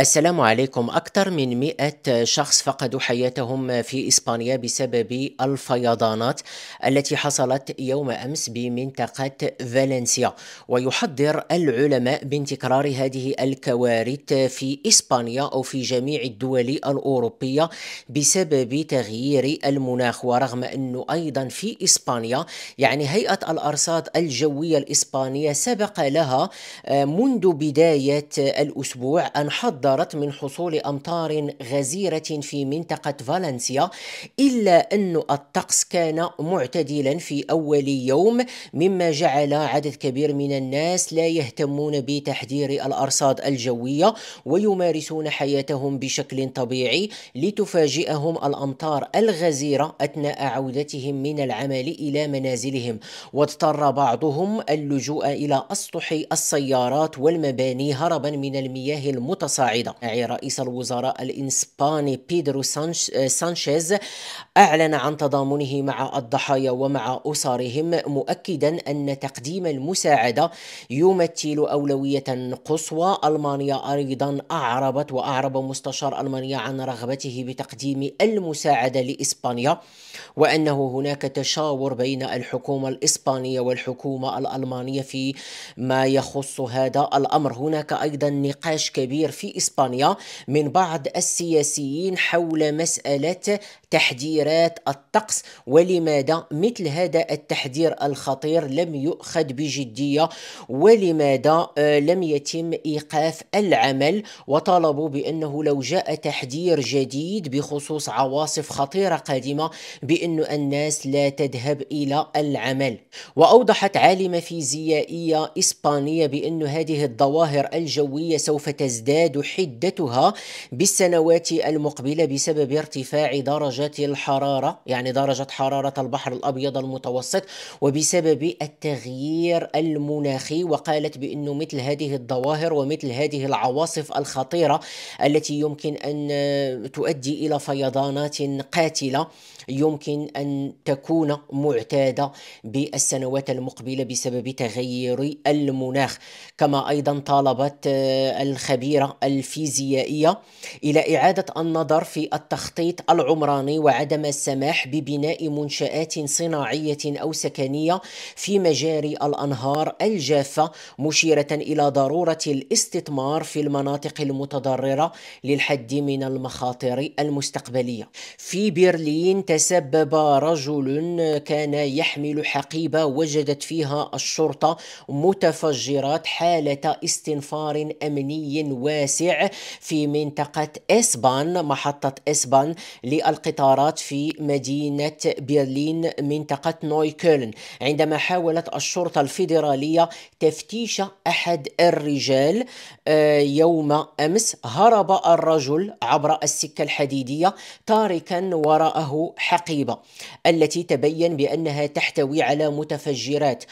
السلام عليكم أكثر من 100 شخص فقدوا حياتهم في إسبانيا بسبب الفيضانات التي حصلت يوم أمس بمنطقة فالنسيا ويحذر العلماء بانتكرار تكرار هذه الكوارث في إسبانيا أو في جميع الدول الأوروبية بسبب تغيير المناخ ورغم أنه أيضا في إسبانيا يعني هيئة الأرصاد الجوية الإسبانية سبق لها آه، منذ بداية الأسبوع أن حضر حذرت من حصول أمطار غزيرة في منطقة فالنسيا إلا أن الطقس كان معتدلا في أول يوم مما جعل عدد كبير من الناس لا يهتمون بتحذير الأرصاد الجوية ويمارسون حياتهم بشكل طبيعي لتفاجئهم الأمطار الغزيرة أثناء عودتهم من العمل إلى منازلهم واضطر بعضهم اللجوء إلى أسطح السيارات والمباني هربا من المياه المتصاعدة القاعدة رئيس الوزراء الإسباني بيدرو سانشيز أعلن عن تضامنه مع الضحايا ومع أسرهم مؤكدا أن تقديم المساعدة يمثل أولوية قصوى ألمانيا أيضا أعربت وأعرب مستشار ألمانيا عن رغبته بتقديم المساعدة لإسبانيا وأنه هناك تشاور بين الحكومة الإسبانية والحكومة الألمانية في ما يخص هذا الأمر هناك أيضا نقاش كبير في إسبانيا من بعض السياسيين حول مسألة تحذيرات الطقس ولماذا مثل هذا التحذير الخطير لم يؤخذ بجدية ولماذا آه، لم يتم إيقاف العمل وطالبوا بأنه لو جاء تحذير جديد بخصوص عواصف خطيرة قادمة بأن الناس لا تذهب إلى العمل وأوضحت عالمة فيزيائية إسبانية بأن هذه الظواهر الجوية سوف تزداد حدتها بالسنوات المقبلة بسبب ارتفاع درجة درجات الحرارة يعني درجة حرارة البحر الأبيض المتوسط وبسبب التغيير المناخي وقالت بأن مثل هذه الظواهر ومثل هذه العواصف الخطيرة التي يمكن أن تؤدي إلى فيضانات قاتلة يمكن أن تكون معتادة بالسنوات المقبلة بسبب تغير المناخ كما أيضا طالبت آه، الخبيرة الفيزيائية إلى إعادة النظر في التخطيط العمراني وعدم السماح ببناء منشآت صناعية أو سكنية في مجاري الأنهار الجافة مشيرة إلى ضرورة الاستثمار في المناطق المتضررة للحد من المخاطر المستقبلية في برلين تسبب رجل كان يحمل حقيبة وجدت فيها الشرطة متفجرات حالة استنفار أمني واسع في منطقة إسبان محطة إسبان للقطارات في مدينة برلين منطقة نويكولن عندما حاولت الشرطة الفيدرالية تفتيش أحد الرجال آه، يوم أمس هرب الرجل عبر السكة الحديدية تاركا وراءه الحقيبة التي تبين بأنها تحتوي على متفجرات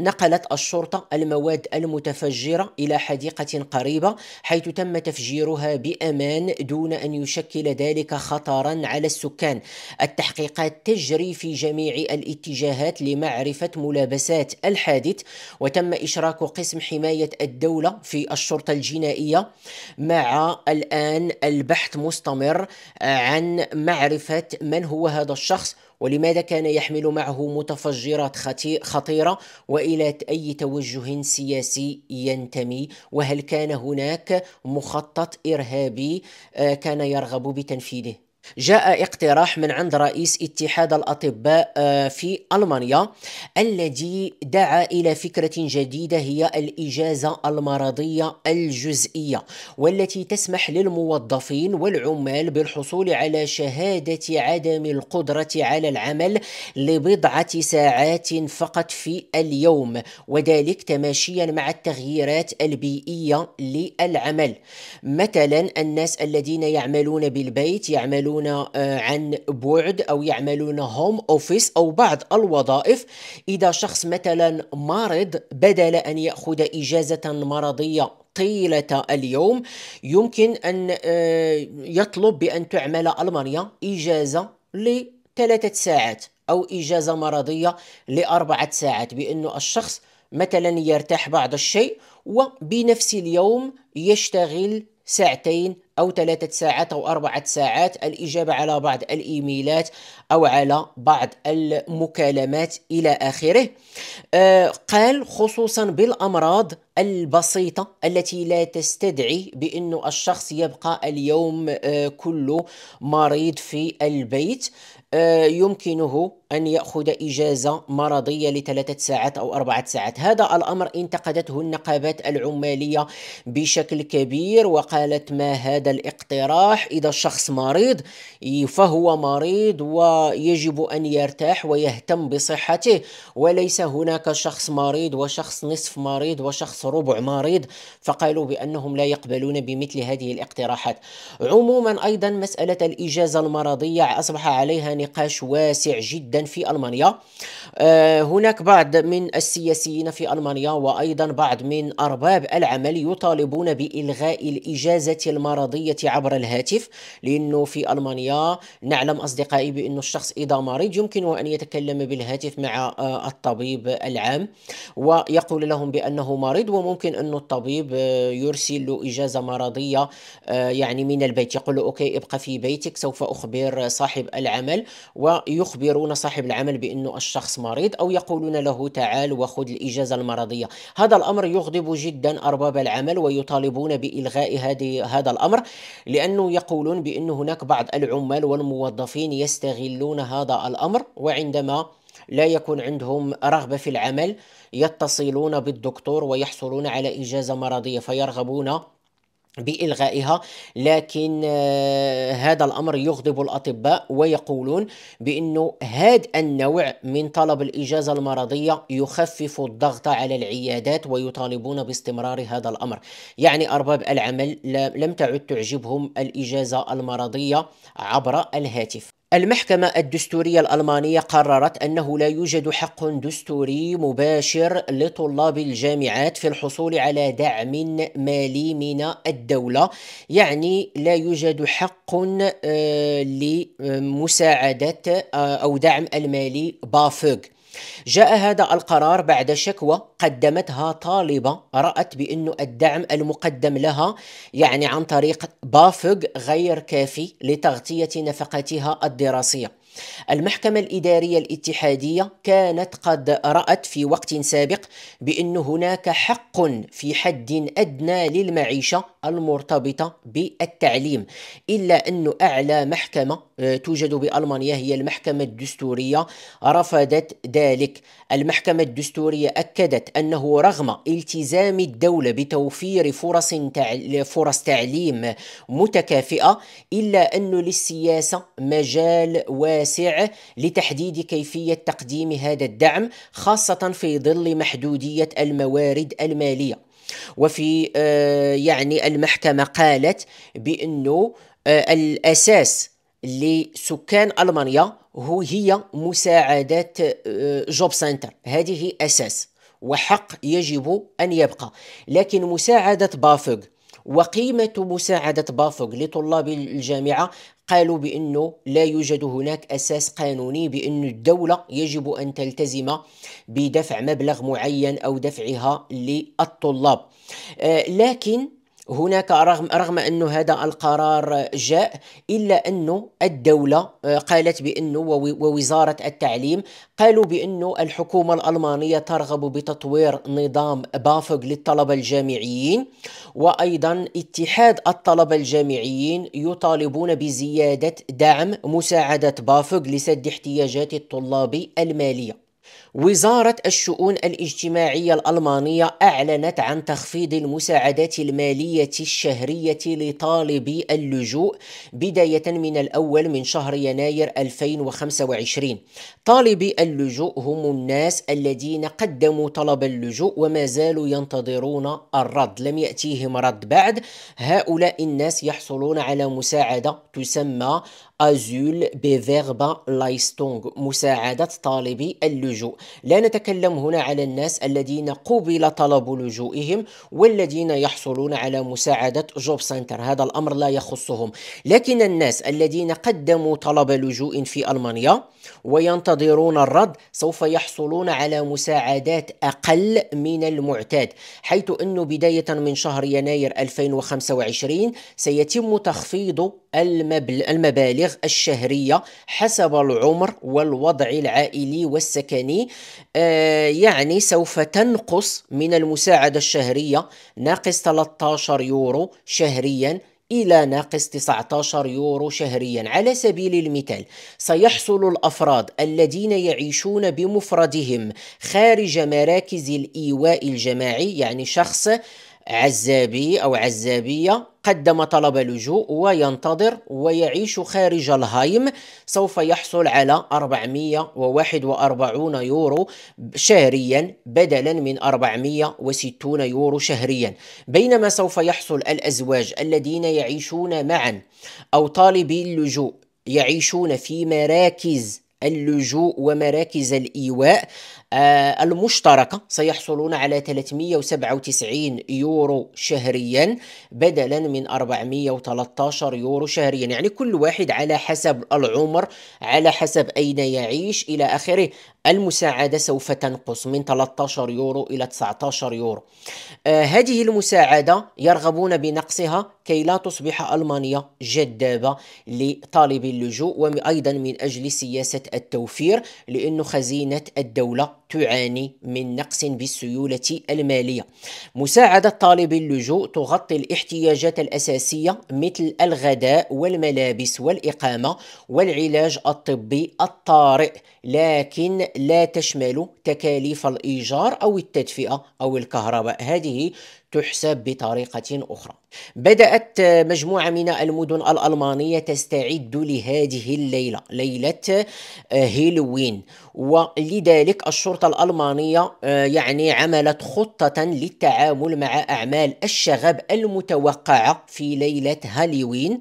نقلت الشرطة المواد المتفجرة إلى حديقة قريبة حيث تم تفجيرها بأمان دون أن يشكل ذلك خطرا على السكان التحقيقات تجري في جميع الاتجاهات لمعرفة ملابسات الحادث وتم إشراك قسم حماية الدولة في الشرطة الجنائية مع الآن البحث مستمر عن معرفة من هو هو هذا الشخص ولماذا كان يحمل معه متفجرات خطيرة وإلى أي توجه سياسي ينتمي وهل كان هناك مخطط إرهابي آه، كان يرغب بتنفيذه جاء اقتراح من عند رئيس اتحاد الاطباء آه، في المانيا الذي دعا الى فكره جديده هي الاجازه المرضيه الجزئيه والتي تسمح للموظفين والعمال بالحصول على شهاده عدم القدره على العمل لبضعه ساعات فقط في اليوم وذلك تماشيا مع التغييرات البيئيه للعمل مثلا الناس الذين يعملون بالبيت يعملون يعملون آه، عن بعد أو يعملون هوم أوفيس أو بعض الوظائف إذا شخص مثلا مرض بدل أن يأخذ إجازة مرضية طيلة اليوم يمكن أن آه، يطلب بأن تعمل ألمانيا إجازة لثلاثة ساعات أو إجازة مرضية لأربعة ساعات بأن الشخص مثلا يرتاح بعض الشيء وبنفس اليوم يشتغل ساعتين أو ثلاثة ساعات أو أربعة ساعات الإجابة على بعض الإيميلات أو على بعض المكالمات إلى آخره آه قال خصوصا بالأمراض البسيطة التي لا تستدعي بأن الشخص يبقى اليوم آه، كله مريض في البيت آه، يمكنه أن يأخذ إجازة مرضية لثلاثة ساعات أو أربعة ساعات هذا الأمر انتقدته النقابات العمالية بشكل كبير وقالت ما هذا الاقتراح إذا الشخص مريض فهو مريض ويجب أن يرتاح ويهتم بصحته وليس هناك شخص مريض وشخص نصف مريض وشخص نقص ربع مريض فقالوا بأنهم لا يقبلون بمثل هذه الاقتراحات عموما أيضا مسألة الإجازة المرضية أصبح عليها نقاش واسع جدا في ألمانيا آه، هناك بعض من السياسيين في ألمانيا وأيضا بعض من أرباب العمل يطالبون بإلغاء الإجازة المرضية عبر الهاتف لأنه في ألمانيا نعلم أصدقائي بأن الشخص إذا مريض يمكن أن يتكلم بالهاتف مع آه، الطبيب العام ويقول لهم بأنه مريض وممكن انه الطبيب آه، يرسل له اجازه مرضيه آه، يعني من البيت يقول له اوكي ابقى في بيتك سوف اخبر صاحب العمل ويخبرون صاحب العمل بانه الشخص مريض او يقولون له تعال وخذ الاجازه المرضيه هذا الامر يغضب جدا ارباب العمل ويطالبون بالغاء هذه هذا الامر لانه يقولون بان هناك بعض العمال والموظفين يستغلون هذا الامر وعندما لا يكون عندهم رغبه في العمل يتصلون بالدكتور ويحصلون على إجازة مرضية فيرغبون بإلغائها لكن آه، هذا الأمر يغضب الأطباء ويقولون بأنه هذا النوع من طلب الإجازة المرضية يخفف الضغط على العيادات ويطالبون باستمرار هذا الأمر يعني أرباب العمل لم تعد تعجبهم الإجازة المرضية عبر الهاتف المحكمة الدستورية الألمانية قررت أنه لا يوجد حق دستوري مباشر لطلاب الجامعات في الحصول على دعم مالي من الدولة، يعني لا يوجد حق آه، لمساعدة آه، أو دعم المالي بافوغ. جاء هذا القرار بعد شكوى قدمتها طالبة رأت بأن الدعم المقدم لها يعني عن طريق بافق غير كافي لتغطية نفقتها الدراسية المحكمة الإدارية الاتحادية كانت قد رأت في وقت سابق بأن هناك حق في حد أدنى للمعيشة المرتبطة بالتعليم إلا أن أعلى محكمة توجد بألمانيا هي المحكمة الدستورية رفضت ذلك المحكمة الدستورية أكدت أنه رغم التزام الدولة بتوفير فرص فرص تعليم متكافئة إلا أن للسياسة مجال واسع لتحديد كيفية تقديم هذا الدعم خاصة في ظل محدودية الموارد المالية وفي آه، يعني المحكمة قالت بأنه آه، الأساس لسكان المانيا هو هي مساعدات جوب آه، سنتر هذه اساس وحق يجب ان يبقى لكن مساعده بافوغ وقيمه مساعده بافوغ لطلاب الجامعه قالوا بانه لا يوجد هناك اساس قانوني بان الدوله يجب ان تلتزم بدفع مبلغ معين او دفعها للطلاب آه، لكن هناك رغم رغم انه هذا القرار جاء الا انه الدوله آه، قالت بانه ووزاره التعليم قالوا بانه الحكومه الالمانيه ترغب بتطوير نظام بافوغ للطلبه الجامعيين وايضا اتحاد الطلبه الجامعيين يطالبون بزياده دعم مساعده بافوغ لسد احتياجات الطلاب الماليه وزارة الشؤون الاجتماعية الألمانية أعلنت عن تخفيض المساعدات المالية الشهرية لطالبي اللجوء بداية من الأول من شهر يناير 2025 طالبي اللجوء هم الناس الذين قدموا طلب اللجوء وما زالوا ينتظرون الرد لم يأتيهم رد بعد هؤلاء الناس يحصلون على مساعدة تسمى أزول بفيربا لايستونغ مساعدة طالبي اللجوء لا نتكلم هنا على الناس الذين قبل طلب لجوئهم والذين يحصلون على مساعدة جوب سنتر هذا الأمر لا يخصهم لكن الناس الذين قدموا طلب لجوء في ألمانيا وينتظرون الرد سوف يحصلون على مساعدات أقل من المعتاد حيث أنه بداية من شهر يناير 2025 سيتم تخفيض المبالغ المبالغ الشهرية حسب العمر والوضع العائلي والسكني آه، يعني سوف تنقص من المساعدة الشهرية ناقص 13 يورو شهريا إلى ناقص 19 يورو شهريا على سبيل المثال سيحصل الأفراد الذين يعيشون بمفردهم خارج مراكز الإيواء الجماعي يعني شخص عزابي أو عزابية قدم طلب لجوء وينتظر ويعيش خارج الهايم سوف يحصل على 441 يورو شهريا بدلا من 460 يورو شهريا بينما سوف يحصل الأزواج الذين يعيشون معا أو طالبي اللجوء يعيشون في مراكز اللجوء ومراكز الإيواء آه، المشتركة سيحصلون على 397 يورو شهريا بدلا من 413 يورو شهريا يعني كل واحد على حسب العمر على حسب أين يعيش إلى آخره المساعدة سوف تنقص من 13 يورو إلى 19 يورو آه هذه المساعدة يرغبون بنقصها كي لا تصبح ألمانيا جذابة لطالب اللجوء وأيضا من أجل سياسة التوفير لأن خزينة الدولة تعاني من نقص بالسيولة المالية مساعدة طالب اللجوء تغطي الاحتياجات الأساسية مثل الغداء والملابس والإقامة والعلاج الطبي الطارئ لكن لا تشمل تكاليف الإيجار أو التدفئة أو الكهرباء هذه تحسب بطريقة أخرى. بدأت مجموعة من المدن الألمانية تستعد لهذه الليلة، ليلة آه، هيلوين، ولذلك الشرطة الألمانية آه، يعني عملت خطة للتعامل مع أعمال الشغب المتوقعة في ليلة هالوين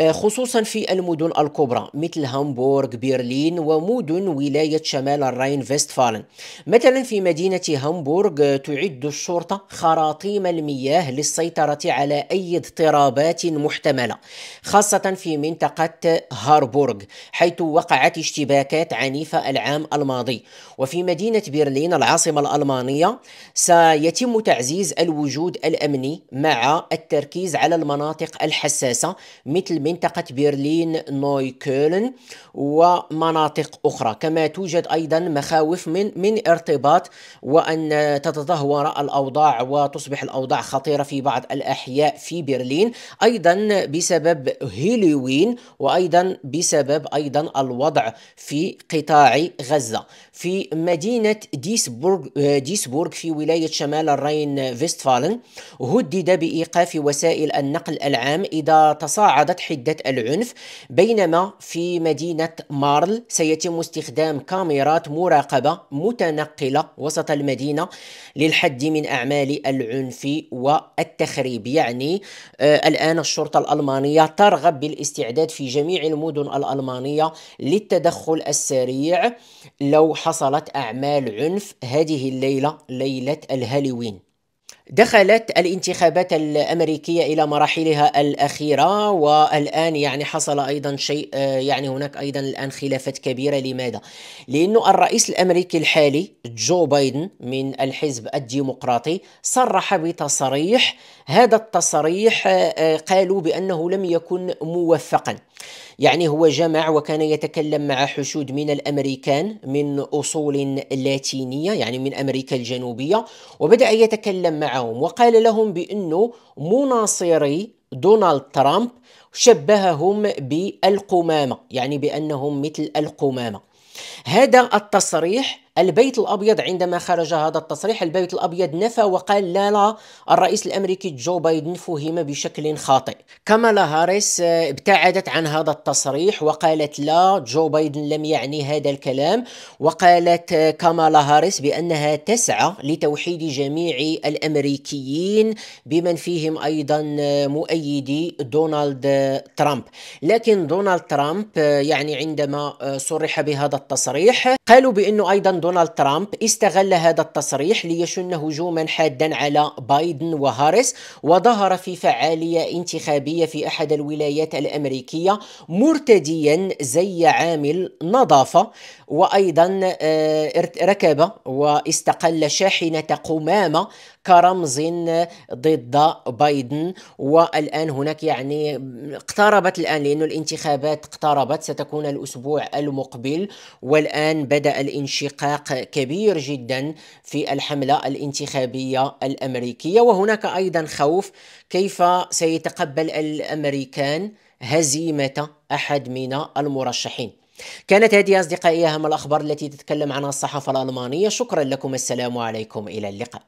آه، خصوصا في المدن الكبرى مثل هامبورغ برلين ومدن ولاية شمال الراين فيستفالن مثلا في مدينة هامبورغ آه، تعد الشرطة خراطيم المياه للسيطرة على أي اضطرابات محتملة خاصة في منطقة هاربورغ حيث وقعت اشتباكات عنيفة العام الماضي وفي مدينة برلين العاصمة الألمانية سيتم تعزيز الوجود الأمني مع التركيز على المناطق الحساسة مثل منطقة برلين نوي كولن ومناطق أخرى كما توجد أيضا مخاوف من, من ارتباط وأن تتدهور الأوضاع وتصبح الأوضاع خطيرة في بعض الأحياء في برلين أيضا بسبب هيلوين وأيضا بسبب أيضا الوضع في قطاع غزة في مدينة ديسبورغ, آه، ديسبورغ في ولاية شمال الراين فيستفالن هدد بإيقاف وسائل النقل العام إذا تصاعدت حدة العنف بينما في مدينة مارل سيتم استخدام كاميرات مراقبة متنقلة وسط المدينة للحد من أعمال العنف والتخريب يعني آه، الآن الشرطة الألمانية ترغب بالاستعداد في جميع المدن الألمانية للتدخل السريع لو حصلت أعمال عنف هذه الليلة ليلة الهالوين دخلت الانتخابات الأمريكية إلى مراحلها الأخيرة والآن يعني حصل أيضا شيء آه، يعني هناك أيضا الآن خلافات كبيرة لماذا؟ لأنه الرئيس الأمريكي الحالي جو بايدن من الحزب الديمقراطي صرح بتصريح هذا التصريح آه، آه، قالوا بأنه لم يكن موفقا يعني هو جمع وكان يتكلم مع حشود من الامريكان من اصول لاتينيه يعني من امريكا الجنوبيه وبدا يتكلم معهم وقال لهم بانه مناصري دونالد ترامب شبههم بالقمامه يعني بانهم مثل القمامه هذا التصريح البيت الأبيض عندما خرج هذا التصريح البيت الأبيض نفى وقال لا لا الرئيس الأمريكي جو بايدن فهم بشكل خاطئ كامالا هاريس ابتعدت عن هذا التصريح وقالت لا جو بايدن لم يعني هذا الكلام وقالت كامالا هاريس بأنها تسعى لتوحيد جميع الأمريكيين بمن فيهم أيضا مؤيدي دونالد ترامب لكن دونالد ترامب يعني عندما صرح بهذا التصريح قالوا بأنه أيضا دونالد ترامب استغل هذا التصريح ليشن هجوما حادا على بايدن وهاريس وظهر في فعالية انتخابية في أحد الولايات الأمريكية مرتديا زي عامل نظافة وأيضا آه، ركب واستقل شاحنة قمامة كرمز ضد بايدن والآن هناك يعني اقتربت الآن لأن الانتخابات اقتربت ستكون الأسبوع المقبل والآن بدأ الانشقاق كبير جدا في الحملة الانتخابية الأمريكية وهناك أيضا خوف كيف سيتقبل الأمريكان هزيمة أحد من المرشحين كانت هذه أصدقائي أهم الأخبار التي تتكلم عنها الصحافة الألمانية شكرا لكم السلام عليكم إلى اللقاء